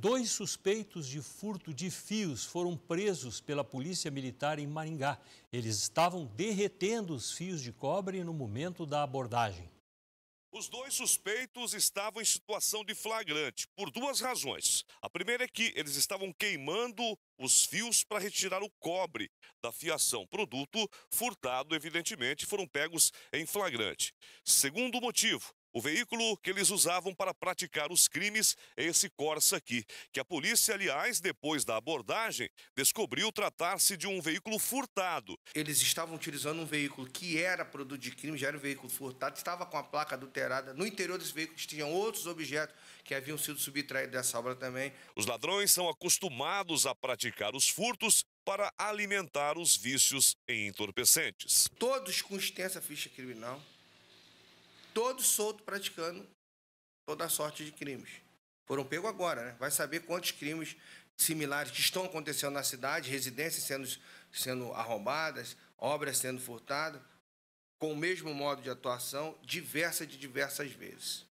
Dois suspeitos de furto de fios foram presos pela Polícia Militar em Maringá. Eles estavam derretendo os fios de cobre no momento da abordagem. Os dois suspeitos estavam em situação de flagrante por duas razões. A primeira é que eles estavam queimando os fios para retirar o cobre da fiação, produto furtado, evidentemente, foram pegos em flagrante. Segundo motivo, o veículo que eles usavam para praticar os crimes é esse Corsa aqui, que a polícia, aliás, depois da abordagem, descobriu tratar-se de um veículo furtado. Eles estavam utilizando um veículo que era produto de crime, já era um veículo furtado, estava com a placa adulterada. No interior desse veículo tinham outros objetos que haviam sido subtraídos dessa obra também. Os ladrões são acostumados a praticar os furtos para alimentar os vícios em entorpecentes. Todos com extensa ficha criminal todos soltos praticando toda sorte de crimes. Foram pegos agora, né? Vai saber quantos crimes similares que estão acontecendo na cidade, residências sendo, sendo arrombadas, obras sendo furtadas, com o mesmo modo de atuação, diversa de diversas vezes.